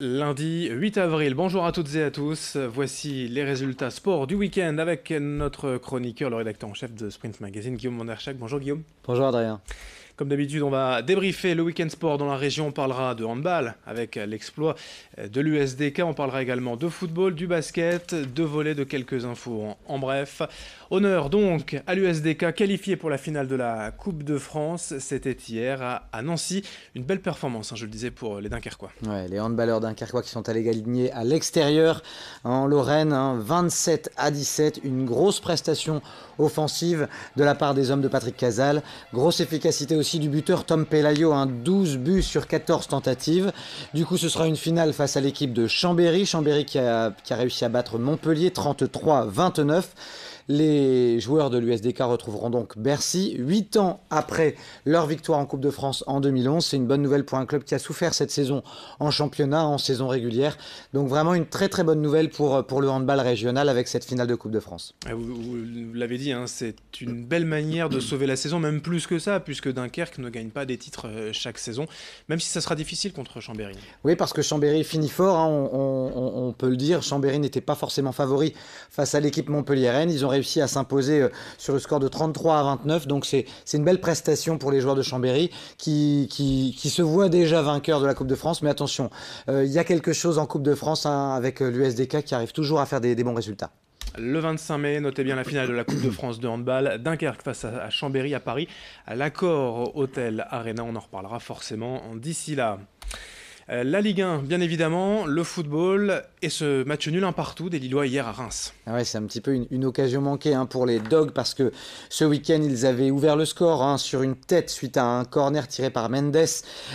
Lundi 8 avril, bonjour à toutes et à tous. Voici les résultats sport du week-end avec notre chroniqueur, le rédacteur en chef de Sprint Magazine, Guillaume Manderchak. Bonjour Guillaume. Bonjour Adrien. Comme d'habitude, on va débriefer le week-end sport dans la région. On parlera de handball avec l'exploit de l'USDK. On parlera également de football, du basket, de voler, de quelques infos. En, bref, honneur donc à l'USDK qualifié pour la finale de la Coupe de France. C'était hier à, Nancy. Une belle performance, hein, je le disais, pour les Dunkerquois. Ouais, les handballeurs Dunkerquois qui sont allés gagner à l'extérieur hein, en Lorraine, 27 hein, à 17. Une grosse prestation offensive de la part des hommes de Patrick Casal. Grosse efficacité aussi du buteur Tom Pelayo, un hein. 12 buts sur 14 tentatives. Du coup, ce sera une finale face à l'équipe de Chambéry. Chambéry qui a, qui a réussi à battre Montpellier 33-29. Les joueurs de l'USDK retrouveront donc Bercy 8 ans après leur victoire en Coupe de France en 2011. C'est une bonne nouvelle pour un club qui a souffert cette saison en championnat, en saison régulière. Donc vraiment une très très bonne nouvelle pour, euh, pour le handball régional avec cette finale de Coupe de France. Ah, vous, l'avez dit, hein, c'est une belle manière de sauver la saison, même plus que ça, puisque Dunkerque ne gagne pas des titres euh, chaque saison, même si ça sera difficile contre Chambéry. Oui, parce que Chambéry finit fort, hein, on, peut le dire. Chambéry n'était pas forcément favori face à l'équipe montpelliéraine. Ils ont réussi à s'imposer euh, sur le score de 33 à 29. Donc c'est une belle prestation pour les joueurs de Chambéry qui, se voient déjà vainqueurs de la Coupe de France. Mais attention, euh, il y a quelque chose en Coupe de France hein, avec euh, l'USDK qui arrive toujours à faire des, bons résultats. Le 25 mai, notez bien la finale de la Coupe de France de handball, Dunkerque face à Chambéry à Paris, à l'accord Hôtel Arena, on en reparlera forcément d'ici là. Euh, la Ligue 1, bien évidemment, le football et ce match nul un partout des Lillois hier à Reims. Ah ouais, c'est un petit peu une, occasion manquée hein, pour les Dogs parce que ce week-end, ils avaient ouvert le score hein, sur une tête suite à un corner tiré par Mendes.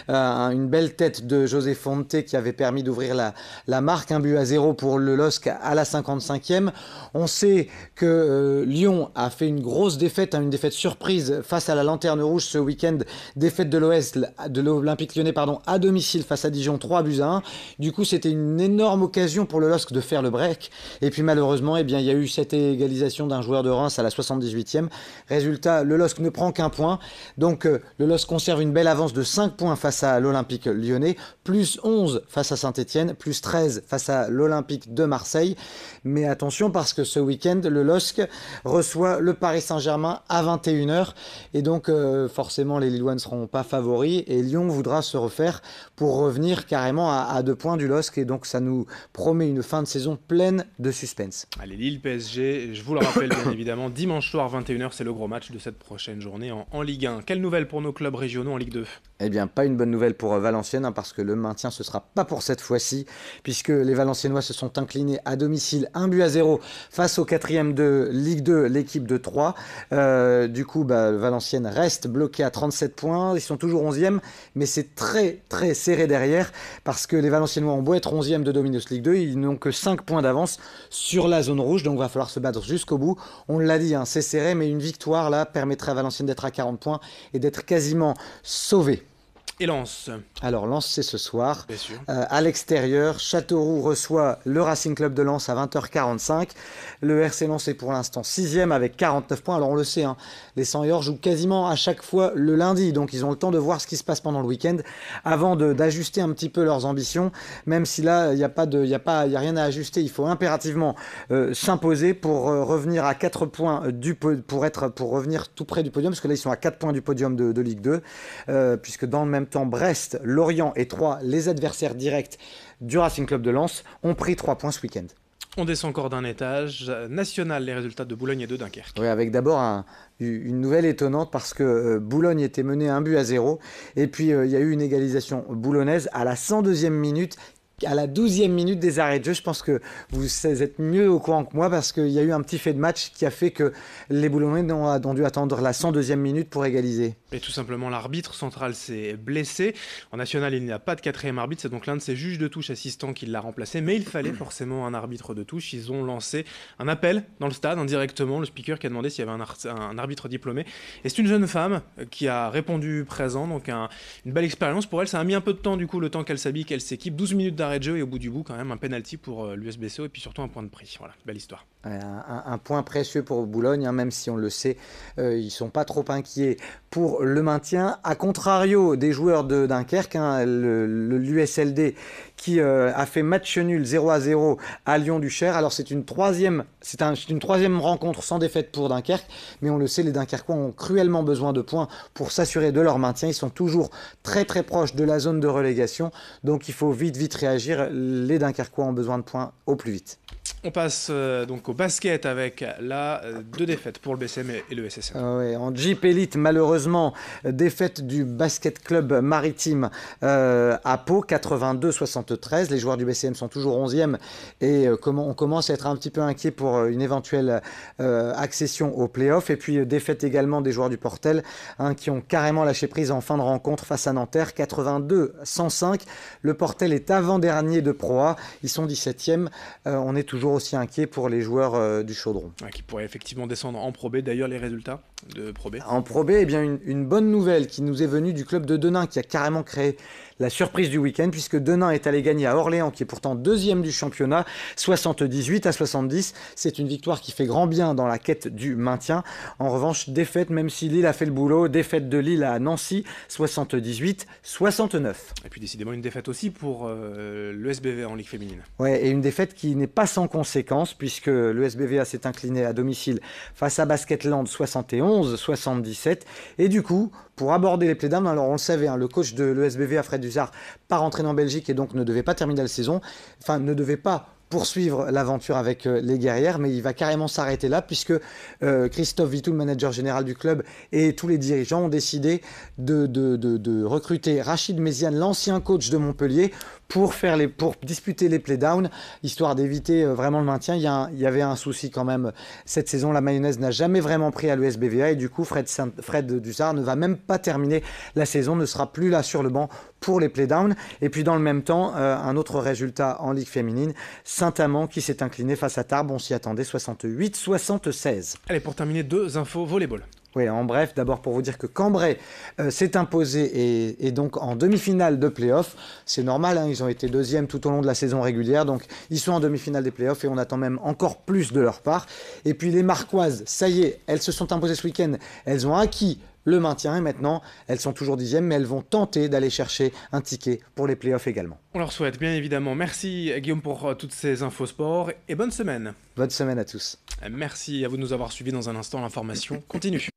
Euh, une belle tête de José Fonte qui avait permis d'ouvrir la, marque, un but à zéro pour le LOSC à la 55e. On sait que euh, Lyon a fait une grosse défaite, hein, une défaite surprise face à la Lanterne Rouge ce week-end. Défaite de l'Ouest, de l'Olympique lyonnais pardon, à domicile face à 3 buts à 1. Du coup, c'était une énorme occasion pour le LOSC de faire le break. Et puis malheureusement, eh bien, il y a eu cette égalisation d'un joueur de Reims à la 78e. Résultat, le LOSC ne prend qu'un point. Donc euh, le LOSC conserve une belle avance de 5 points face à l'Olympique lyonnais, plus 11 face à Saint-Etienne, plus 13 face à l'Olympique de Marseille. Mais attention parce que ce week-end, le LOSC reçoit le Paris Saint-Germain à 21h. Et donc euh, forcément, les Lillois ne seront pas favoris et Lyon voudra se refaire pour revenir carrément à, deux points du LOSC et donc ça nous promet une fin de saison pleine de suspense. Allez, Lille PSG, je vous le rappelle bien évidemment, dimanche soir 21h, c'est le gros match de cette prochaine journée en, Ligue 1. Quelle nouvelle pour nos clubs régionaux en Ligue 2 Eh bien, pas une bonne nouvelle pour euh, Valenciennes hein, parce que le maintien ce sera pas pour cette fois-ci puisque les Valenciennois se sont inclinés à domicile un but à 0 face au quatrième de Ligue 2, l'équipe de 3. Euh, du coup, bah, Valenciennes reste bloqué à 37 points, ils sont toujours 11e, mais c'est très très serré derrière parce que les Valenciennois en bois être 11e de Dominos League 2, ils n'ont que 5 points d'avance sur la zone rouge, donc il va falloir se battre jusqu'au bout. On l'a dit, hein, c'est serré, mais une victoire là permettrait à Valenciennes d'être à 40 points et d'être quasiment sauvé et Lens. Alors Lens, c'est ce soir. Euh, à l'extérieur, Châteauroux reçoit le Racing Club de Lens à 20h45. Le RC Lens est pour l'instant sixième avec 49 points. Alors on le sait, hein, les 100 et jouent quasiment à chaque fois le lundi, donc ils ont le temps de voir ce qui se passe pendant le week-end avant d'ajuster un petit peu leurs ambitions. Même si là, il n'y a pas de, a a rien à ajuster. Il faut impérativement euh, s'imposer pour euh, revenir à 4 points du pour être pour revenir tout près du podium, parce que là ils sont à 4 points du podium de, de Ligue 2, puisque dans le même temps Brest, Lorient et Troyes, les adversaires directs du Racing Club de Lens, ont pris 3 points ce week-end. On descend encore d'un étage. Euh, national, les résultats de Boulogne et de Dunkerque. Oui, avec d'abord une nouvelle étonnante parce que euh, Boulogne était menée un but à zéro. Et puis, euh, il y a eu une égalisation boulonnaise à la 102e minute à la 12e minute des arrêts de jeu. Je pense que vous êtes mieux au courant que moi parce qu'il y a eu un petit fait de match qui a fait que les Boulonnais ont dû attendre la 102e minute pour égaliser. Et tout simplement, l'arbitre central s'est blessé. En national, il n'y a pas de quatrième arbitre, c'est donc l'un de ses juges de touche assistants qui l'a remplacé. Mais il fallait forcément un arbitre de touche. Ils ont lancé un appel dans le stade indirectement. Le speaker qui a demandé s'il y avait un, arbitre diplômé. Et c'est une jeune femme qui a répondu présent. Donc une belle expérience pour elle. Ça a mis un peu de temps, du coup, le temps qu'elle s'habille, qu'elle s'équipe. 12 minutes d'arrêt de et au bout du bout, quand même, un penalty pour euh, l'USBCO et puis surtout un point de prix. Voilà, belle histoire. Un, point précieux pour Boulogne, hein, même si on le sait, ils euh, ils sont pas trop inquiets pour le maintien. A contrario des joueurs de Dunkerque, hein, l'USLD qui euh, a fait match nul 0 à 0 à lyon du Cher. Alors c'est une troisième, c'est une troisième rencontre sans défaite pour Dunkerque, mais on le sait, les Dunkerquois ont cruellement besoin de points pour s'assurer de leur maintien. Ils sont toujours très très proches de la zone de relégation, donc il faut vite vite réagir. Les Dunkerquois ont besoin de points au plus vite. On passe euh, donc au basket avec la euh, deux défaites pour le BCM et, le SSM. Ah en Jeep Elite, malheureusement, défaite du Basket Club Maritime à Pau, 82-68. 13, Les joueurs du BCM sont toujours 11e et euh, on commence à être un petit peu inquiet pour euh, une éventuelle euh, accession aux playoffs. Et puis défaite également des joueurs du Portel hein, qui ont carrément lâché prise en fin de rencontre face à Nanterre, 82-105. Le Portel est avant-dernier de Pro ils sont 17e. on est toujours aussi inquiet pour les joueurs du Chaudron. qui pourraient effectivement descendre en Pro B. D'ailleurs, les résultats de Pro B En Pro B, eh bien, une, une, bonne nouvelle qui nous est venue du club de Denain qui a carrément créé la surprise du week-end, puisque Denain est allé gagner à Orléans, qui est pourtant deuxième du championnat, 78 à 70. C'est une victoire qui fait grand bien dans la quête du maintien. En revanche, défaite, même si Lille a fait le boulot, défaite de Lille à Nancy, 78-69. Et puis décidément une défaite aussi pour euh, le SBV en Ligue féminine. Ouais, et une défaite qui n'est pas sans conséquence, puisque le SBVA s'est incliné à domicile face à Basketland 71-77. Et du coup, pour aborder les plaidames, Alors on le savait, hein, le coach de l'ESBV, à Fred Duzard, part entraîner en Belgique et donc ne devait pas terminer la saison, enfin ne devait pas poursuivre l'aventure avec euh, les guerrières, mais il va carrément s'arrêter là puisque euh, Christophe Vitou, le manager général du club, et tous les dirigeants ont décidé de, de, de recruter Rachid Méziane, l'ancien coach de Montpellier, pour, faire les, pour disputer les playdowns, histoire d'éviter euh, vraiment le maintien. Il y, a il y, avait un souci quand même euh, cette saison. La mayonnaise n'a jamais vraiment pris à l'USBVA et du coup, Fred, Saint Fred Dussard ne va même pas terminer la saison, ne sera plus là sur le banc pour les playdowns. Et puis, dans le même temps, euh, un autre résultat en Ligue féminine, Saint-Amand qui s'est incliné face à Tarbes. On s'y attendait 68-76. Allez, pour terminer, deux infos volleyball. Oui, en bref, d'abord pour vous dire que Cambrai euh, s'est imposé et, donc en demi-finale de play C'est normal, hein, ils ont été deuxième tout au long de la saison régulière, donc ils sont en demi-finale des playoffs et on attend même encore plus de leur part. Et puis les Marquoises, ça y est, elles se sont imposées ce week-end, elles ont acquis le maintien et maintenant elles sont toujours dixièmes mais elles vont tenter d'aller chercher un ticket pour les playoffs également. On leur souhaite bien évidemment. Merci Guillaume pour euh, toutes ces infos sport et bonne semaine. Bonne semaine à tous. Merci à vous de nous avoir suivis dans un instant. L'information continue.